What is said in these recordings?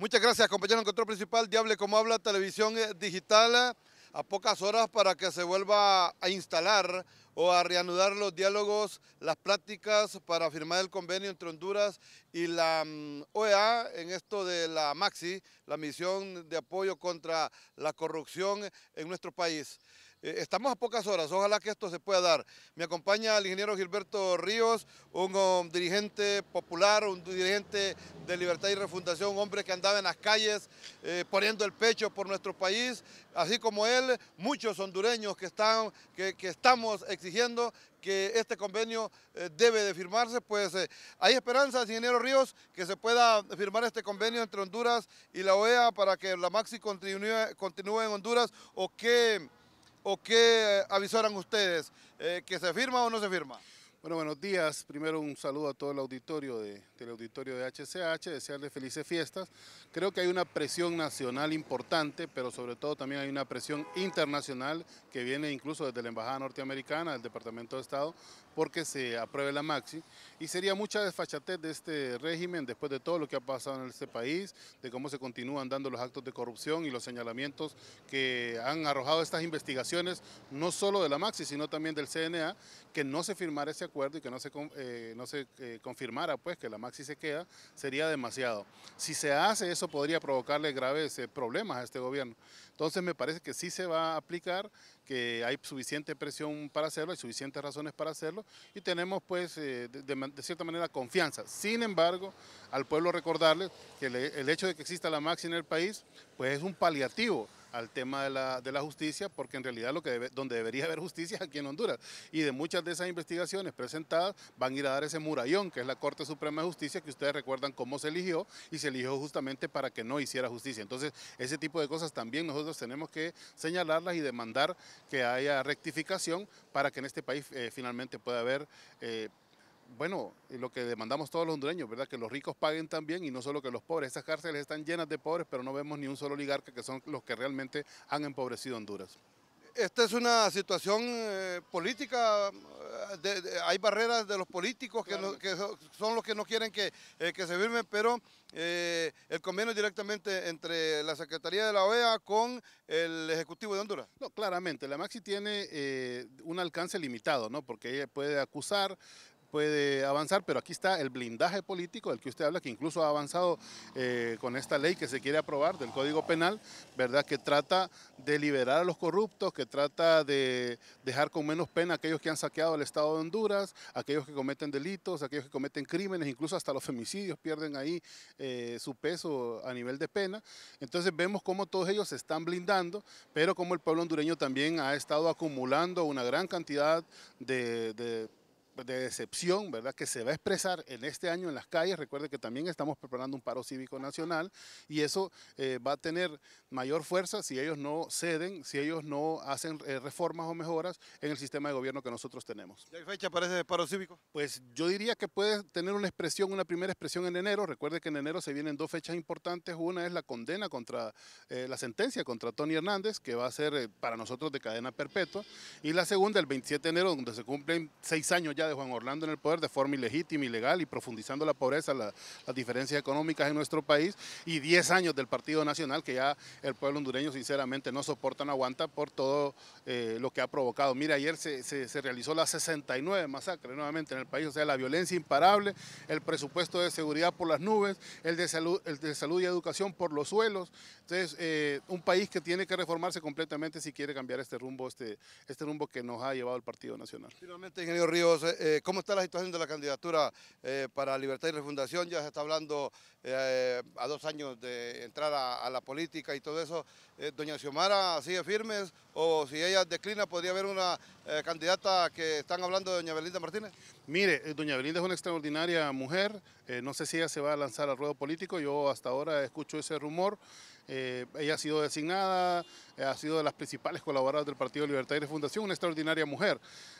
Muchas gracias, compañero en control principal Diable Como Habla Televisión eh, Digital. Eh, a pocas horas para que se vuelva a instalar o a reanudar los diálogos, las prácticas para firmar el convenio entre Honduras y la mm, OEA en esto de la MAXI, la misión de apoyo contra la corrupción en nuestro país. Eh, estamos a pocas horas, ojalá que esto se pueda dar. Me acompaña el ingeniero Gilberto Ríos, un, um, dirigente popular, un dirigente de Libertad y Refundación, un hombre que andaba en las calles eh, poniendo el pecho por nuestro país, así como él, muchos hondureños que, están, que, que estamos exigiendo diciendo que este convenio eh, debe de firmarse, pues eh, hay esperanzas, ingeniero Ríos, que se pueda firmar este convenio entre Honduras y la OEA para que la Maxi continúe, en Honduras o qué, o eh, avisaran ustedes, que se firma o no se firma. Bueno, buenos días. Primero un saludo a todo el auditorio de, del auditorio de HCH, Desearle felices fiestas. Creo que hay una presión nacional importante, pero sobre todo también hay una presión internacional que viene incluso desde la Embajada Norteamericana, del Departamento de Estado, porque se apruebe la Maxi. Y sería mucha desfachatez de este régimen después de todo lo que ha pasado en este país, de cómo se continúan dando los actos de corrupción y los señalamientos que han arrojado estas investigaciones, no solo de la Maxi, sino también del CNA, que no se firmara ese acuerdo y que no se, eh, no se eh, confirmara pues que la Maxi se queda, sería demasiado. Si se hace eso podría provocarle graves eh, problemas a este gobierno. Entonces me parece que sí se va a aplicar, que hay suficiente presión para hacerlo, hay suficientes razones para hacerlo y tenemos pues de, cierta manera confianza. Sin embargo, al pueblo recordarle que el hecho de que exista la Maxi en el país pues es un paliativo al tema de la, de la, justicia, porque en realidad lo que donde debería haber justicia es aquí en Honduras. Y de muchas de esas investigaciones presentadas van a ir a dar ese murallón, que es la Corte Suprema de Justicia, que ustedes recuerdan cómo se eligió, y se eligió justamente para que no hiciera justicia. Entonces, ese tipo de cosas también nosotros tenemos que señalarlas y demandar que haya rectificación para que en este país eh, finalmente pueda haber... Eh, bueno, lo que demandamos todos los hondureños, ¿verdad? Que los ricos paguen también y no solo que los pobres. Estas cárceles están llenas de pobres, pero no vemos ni un solo oligarca que son los que realmente han empobrecido Honduras. Esta es una situación eh, política, eh, hay barreras de los políticos que, son los que no quieren que, eh, se firme, pero el convenio directamente entre la Secretaría de la OEA con el Ejecutivo de Honduras. No, claramente, la Maxi tiene un alcance limitado, ¿no? porque ella puede acusar, puede avanzar, pero aquí está el blindaje político del que usted habla, que incluso ha avanzado eh, con esta ley que se quiere aprobar del Código Penal, ¿verdad? Que trata de liberar a los corruptos, que trata de dejar con menos pena a aquellos que han saqueado el Estado de Honduras, aquellos que cometen delitos, aquellos que cometen crímenes, incluso hasta los femicidios pierden ahí eh, su peso a nivel de pena. Entonces vemos cómo todos ellos se están blindando, pero como el pueblo hondureño también ha estado acumulando una gran cantidad de de decepción, ¿verdad?, que se va a expresar en este año en las calles. Recuerde que también estamos preparando un paro cívico nacional y eso eh, va a tener mayor fuerza si ellos no ceden, si ellos no hacen eh, reformas o mejoras en el sistema de gobierno que nosotros tenemos. ¿Qué fecha para ese paro cívico? Pues yo diría que puede tener una expresión, una primera expresión en enero. Recuerde que en enero se vienen dos fechas importantes. Una es la condena contra, eh, la sentencia contra Tony Hernández, que va a ser para nosotros de cadena perpetua. Y la segunda, el 27 de enero, donde se cumplen seis años ya de Juan Orlando en el poder de forma ilegítima, ilegal y profundizando la pobreza, las diferencias económicas en nuestro país y 10 años del Partido Nacional que ya el pueblo hondureño sinceramente no soporta, no aguanta por todo eh, lo que ha provocado. Mira, ayer se, realizó la 69 masacre nuevamente en el país, o sea, la violencia imparable, el presupuesto de seguridad por las nubes, el de salud, el de salud y educación por los suelos. Entonces, eh, un país que tiene que reformarse completamente si quiere cambiar este rumbo, este, este rumbo que nos ha llevado el Partido Nacional. Finalmente, ingeniero Ríos, eh, eh, eh, ¿cómo está la situación de la candidatura eh, para Libertad y Refundación? Ya se está hablando a dos años de entrar a, la política y todo eso. ¿Doña Xiomara sigue firme o si ella declina podría haber una candidata que están hablando de Doña Belinda Martínez? Mire, Doña Belinda es una extraordinaria mujer. no sé si ella se va a lanzar al ruedo político. Yo hasta ahora escucho ese rumor. Eh, ella ha sido designada, eh, ha sido de las principales colaboradoras del Partido Libertad y Fundación, una extraordinaria mujer.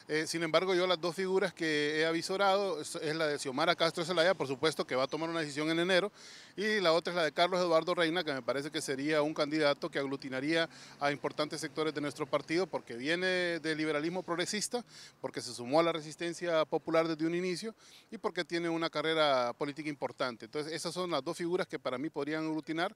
Eh, sin embargo, yo las dos figuras que he avisorado es, la de Xiomara Castro Zelaya, por supuesto que va a tomar una decisión en enero, y la otra es la de Carlos Eduardo Reina, que me parece que sería un candidato que aglutinaría a importantes sectores de nuestro partido, porque viene del liberalismo progresista, porque se sumó a la resistencia popular desde un inicio y porque tiene una carrera política importante. Entonces, esas son las dos figuras que para mí podrían aglutinar.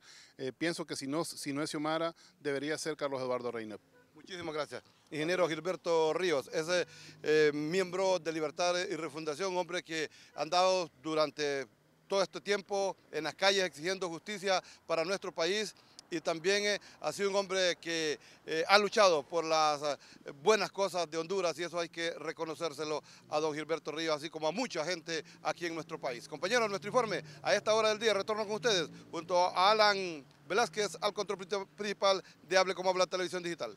pienso que si no, si no es Xiomara, debería ser Carlos Eduardo Reina. Muchísimas gracias. Ingeniero Gilberto Ríos, ese eh, miembro de Libertad y Refundación, hombre que ha andado durante todo este tiempo en las calles exigiendo justicia para nuestro país y también eh, ha sido un hombre que eh, ha luchado por las eh, buenas cosas de Honduras y eso hay que reconocérselo a don Gilberto Río, así como a mucha gente aquí en nuestro país. Compañeros, nuestro informe a esta hora del día, retorno con ustedes junto a Alan Velázquez al control principal de Hable como Habla Televisión Digital.